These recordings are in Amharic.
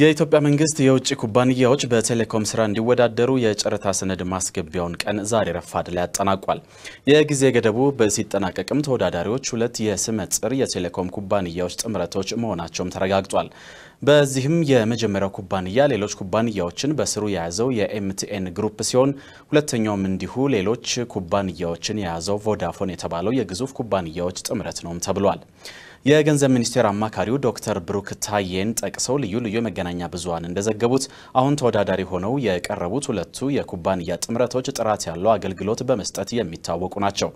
የኢትዮጵያ መንግስት የውጭ ኩባንያዎች በቴሌኮም ስራ እንዲወዳደሩ የጨረታ ሰነድ ማስገቢያውን ቀን ዛሬ ረፋድ ላይ አጠናቋል። የጊዜ ገደቡ ሲጠናቀቅም ተወዳዳሪዎች ሁለት የስመጥር የቴሌኮም ኩባንያዎች ጥምረቶች መሆናቸውም ተረጋግጧል። በዚህም የመጀመሪያው ኩባንያ ሌሎች ኩባንያዎችን በስሩ የያዘው የኤምቲኤን ግሩፕ ሲሆን ሁለተኛውም እንዲሁ ሌሎች ኩባንያዎችን የያዘው ቮዳፎን የተባለው የግዙፍ ኩባንያዎች ጥምረት ነውም ተብሏል። የገንዘብ ሚኒስቴር አማካሪው ዶክተር ብሩክ ታዬን ጠቅሰው ልዩ ልዩ የመገናኛ ብዙሃን እንደዘገቡት አሁን ተወዳዳሪ ሆነው የቀረቡት ሁለቱ የኩባንያ ጥምረቶች ጥራት ያለው አገልግሎት በመስጠት የሚታወቁ ናቸው።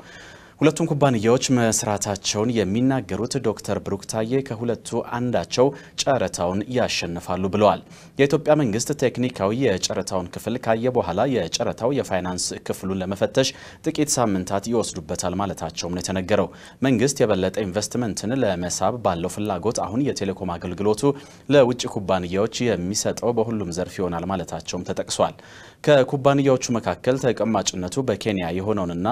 ሁለቱም ኩባንያዎች መስራታቸውን የሚናገሩት ዶክተር ብሩክታዬ ከሁለቱ አንዳቸው ጨረታውን ያሸንፋሉ ብለዋል። የኢትዮጵያ መንግስት ቴክኒካዊ የጨረታውን ክፍል ካየ በኋላ የጨረታው የፋይናንስ ክፍሉን ለመፈተሽ ጥቂት ሳምንታት ይወስዱበታል ማለታቸውም ነው የተነገረው። መንግስት የበለጠ ኢንቨስትመንትን ለመሳብ ባለው ፍላጎት አሁን የቴሌኮም አገልግሎቱ ለውጭ ኩባንያዎች የሚሰጠው በሁሉም ዘርፍ ይሆናል ማለታቸውም ተጠቅሷል። ከኩባንያዎቹ መካከል ተቀማጭነቱ በኬንያ የሆነውንና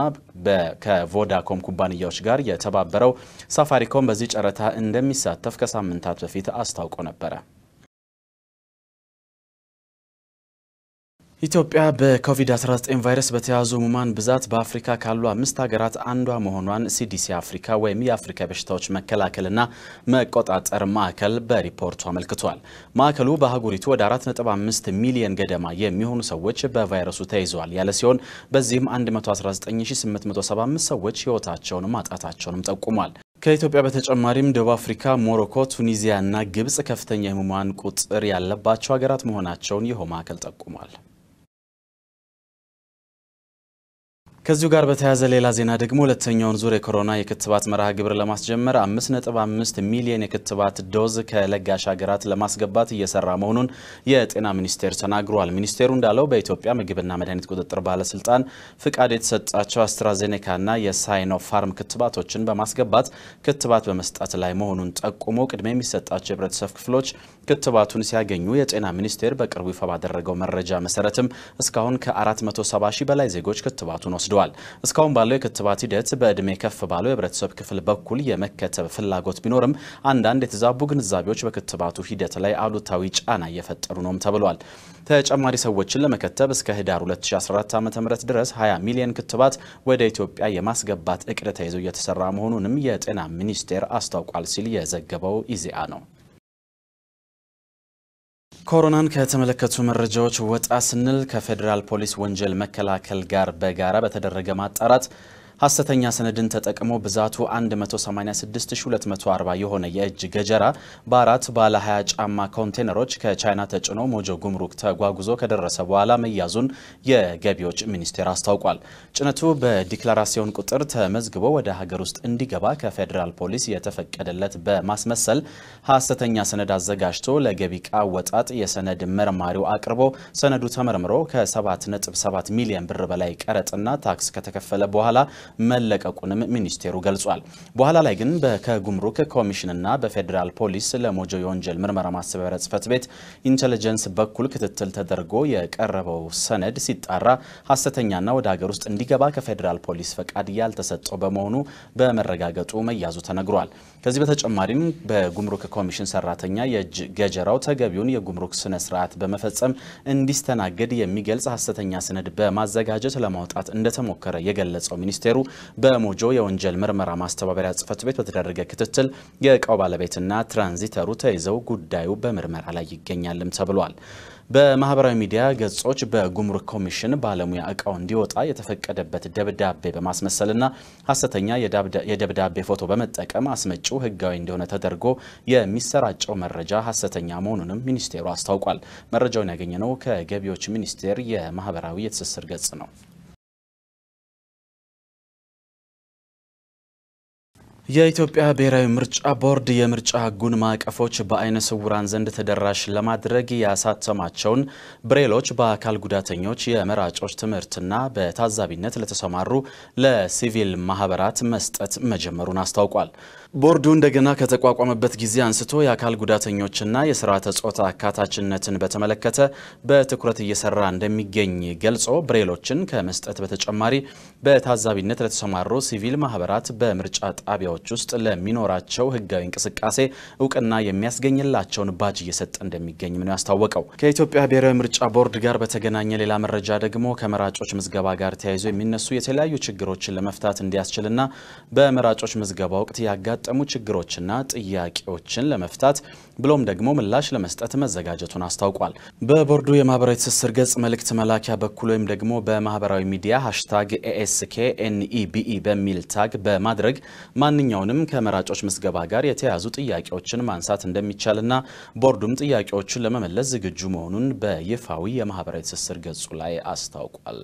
ከቮዳ ከቴሌኮም ኩባንያዎች ጋር የተባበረው ሳፋሪኮም በዚህ ጨረታ እንደሚሳተፍ ከሳምንታት በፊት አስታውቆ ነበረ። ኢትዮጵያ በኮቪድ-19 ቫይረስ በተያዙ ህሙማን ብዛት በአፍሪካ ካሉ አምስት ሀገራት አንዷ መሆኗን ሲዲሲ አፍሪካ ወይም የአፍሪካ በሽታዎች መከላከልና መቆጣጠር ማዕከል በሪፖርቱ አመልክቷል። ማዕከሉ በአህጉሪቱ ወደ 4.5 ሚሊዮን ገደማ የሚሆኑ ሰዎች በቫይረሱ ተይዘዋል ያለ ሲሆን በዚህም 119875 ሰዎች ህይወታቸውን ማጣታቸውንም ጠቁሟል። ከኢትዮጵያ በተጨማሪም ደቡብ አፍሪካ፣ ሞሮኮ፣ ቱኒዚያ እና ግብጽ ከፍተኛ የህሙማን ቁጥር ያለባቸው ሀገራት መሆናቸውን ይኸው ማዕከል ጠቁሟል። ከዚሁ ጋር በተያያዘ ሌላ ዜና ደግሞ ሁለተኛውን ዙር የኮሮና የክትባት መርሃ ግብር ለማስጀመር 5.5 ሚሊዮን የክትባት ዶዝ ከለጋሽ ሀገራት ለማስገባት እየሰራ መሆኑን የጤና ሚኒስቴር ተናግሯል። ሚኒስቴሩ እንዳለው በኢትዮጵያ ምግብና መድኃኒት ቁጥጥር ባለስልጣን ፍቃድ የተሰጣቸው አስትራዜኔካና የሳይኖፋርም ክትባቶችን በማስገባት ክትባት በመስጣት ላይ መሆኑን ጠቁሞ ቅድሚያ የሚሰጣቸው የህብረተሰብ ክፍሎች ክትባቱን ሲያገኙ የጤና ሚኒስቴር በቅርቡ ይፋ ባደረገው መረጃ መሰረትም እስካሁን ከ470 ሺህ በላይ ዜጎች ክትባቱን ወስደዋል። ተገልጿል። እስካሁን ባለው የክትባት ሂደት በዕድሜ ከፍ ባለው የህብረተሰብ ክፍል በኩል የመከተብ ፍላጎት ቢኖርም አንዳንድ የተዛቡ ግንዛቤዎች በክትባቱ ሂደት ላይ አሉታዊ ጫና እየፈጠሩ ነውም ተብሏል። ተጨማሪ ሰዎችን ለመከተብ እስከ ህዳር 2014 ዓ ም ድረስ 20 ሚሊዮን ክትባት ወደ ኢትዮጵያ የማስገባት እቅድ ተይዞ እየተሰራ መሆኑንም የጤና ሚኒስቴር አስታውቋል ሲል የዘገበው ኢዜአ ነው። ኮሮናን ከተመለከቱ መረጃዎች ወጣ ስንል ከፌዴራል ፖሊስ ወንጀል መከላከል ጋር በጋራ በተደረገ ማጣራት ሐሰተኛ ሰነድን ተጠቅሞ ብዛቱ 186240 የሆነ የእጅ ገጀራ በአራት ባለ 20 ጫማ ኮንቴነሮች ከቻይና ተጭኖ ሞጆ ጉምሩክ ተጓጉዞ ከደረሰ በኋላ መያዙን የገቢዎች ሚኒስቴር አስታውቋል። ጭነቱ በዲክላራሲዮን ቁጥር ተመዝግቦ ወደ ሀገር ውስጥ እንዲገባ ከፌዴራል ፖሊስ የተፈቀደለት በማስመሰል ሐሰተኛ ሰነድ አዘጋጅቶ ለገቢ ዕቃ ወጣጥ የሰነድ መርማሪው አቅርቦ ሰነዱ ተመርምሮ ከ7.7 ሚሊዮን ብር በላይ ቀረጥና ታክስ ከተከፈለ በኋላ መለቀቁንም ሚኒስቴሩ ገልጿል። በኋላ ላይ ግን ከጉምሩክ ኮሚሽንና በፌዴራል ፖሊስ ለሞጆ የወንጀል ምርመራ ማስተባበሪያ ጽሕፈት ቤት ኢንቴሊጀንስ በኩል ክትትል ተደርጎ የቀረበው ሰነድ ሲጣራ ሀሰተኛና ወደ ሀገር ውስጥ እንዲገባ ከፌዴራል ፖሊስ ፈቃድ ያልተሰጠው በመሆኑ በመረጋገጡ መያዙ ተነግሯል። ከዚህ በተጨማሪም በጉምሩክ ኮሚሽን ሰራተኛ የእጅ ገጀራው ተገቢውን የጉምሩክ ስነ ስርዓት በመፈጸም እንዲስተናገድ የሚገልጽ ሀሰተኛ ሰነድ በማዘጋጀት ለማውጣት እንደተሞከረ የገለጸው ሚኒስቴሩ በሞጆ የወንጀል ምርመራ ማስተባበሪያ ጽፈት ቤት በተደረገ ክትትል የእቃው ባለቤትና ትራንዚተሩ ተይዘው ጉዳዩ በምርመራ ላይ ይገኛልም ተብሏል። በማህበራዊ ሚዲያ ገጾች በጉምሩክ ኮሚሽን ባለሙያ እቃው እንዲወጣ የተፈቀደበት ደብዳቤ በማስመሰልና ሐሰተኛ የደብዳቤ ፎቶ በመጠቀም አስመጪው ህጋዊ እንደሆነ ተደርጎ የሚሰራጨው መረጃ ሐሰተኛ መሆኑንም ሚኒስቴሩ አስታውቋል። መረጃውን ያገኘነው ከገቢዎች ሚኒስቴር የማህበራዊ የትስስር ገጽ ነው። የኢትዮጵያ ብሔራዊ ምርጫ ቦርድ የምርጫ ሕጉን ማዕቀፎች በአይነ ስውራን ዘንድ ተደራሽ ለማድረግ ያሳተማቸውን ብሬሎች በአካል ጉዳተኞች የመራጮች ትምህርትና በታዛቢነት ለተሰማሩ ለሲቪል ማህበራት መስጠት መጀመሩን አስታውቋል። ቦርዱ እንደገና ከተቋቋመበት ጊዜ አንስቶ የአካል ጉዳተኞችና የስርዓተ ጾታ አካታችነትን በተመለከተ በትኩረት እየሰራ እንደሚገኝ ገልጾ ብሬሎችን ከመስጠት በተጨማሪ በታዛቢነት ለተሰማሩ ሲቪል ማህበራት በምርጫ ጣቢያዎች ክልሎች ውስጥ ለሚኖራቸው ህጋዊ እንቅስቃሴ እውቅና የሚያስገኝላቸውን ባጅ እየሰጠ እንደሚገኝም ነው ያስታወቀው። ከኢትዮጵያ ብሔራዊ ምርጫ ቦርድ ጋር በተገናኘ ሌላ መረጃ ደግሞ ከመራጮች ምዝገባ ጋር ተያይዞ የሚነሱ የተለያዩ ችግሮችን ለመፍታት እንዲያስችልና በመራጮች ምዝገባ ወቅት ያጋጠሙ ችግሮችና ጥያቄዎችን ለመፍታት ብሎም ደግሞ ምላሽ ለመስጠት መዘጋጀቱን አስታውቋል። በቦርዱ የማህበራዊ ትስስር ገጽ መልእክት መላኪያ በኩል ወይም ደግሞ በማህበራዊ ሚዲያ ሃሽታግ ኤኤስኬ ኤንኢቢኢ በሚል ታግ በማድረግ ማንኛ ማንኛውንም ከመራጮች ምዝገባ ጋር የተያያዙ ጥያቄዎችን ማንሳት እንደሚቻልና ቦርዱም ጥያቄዎቹን ለመመለስ ዝግጁ መሆኑን በይፋዊ የማህበራዊ ትስስር ገጹ ላይ አስታውቋል።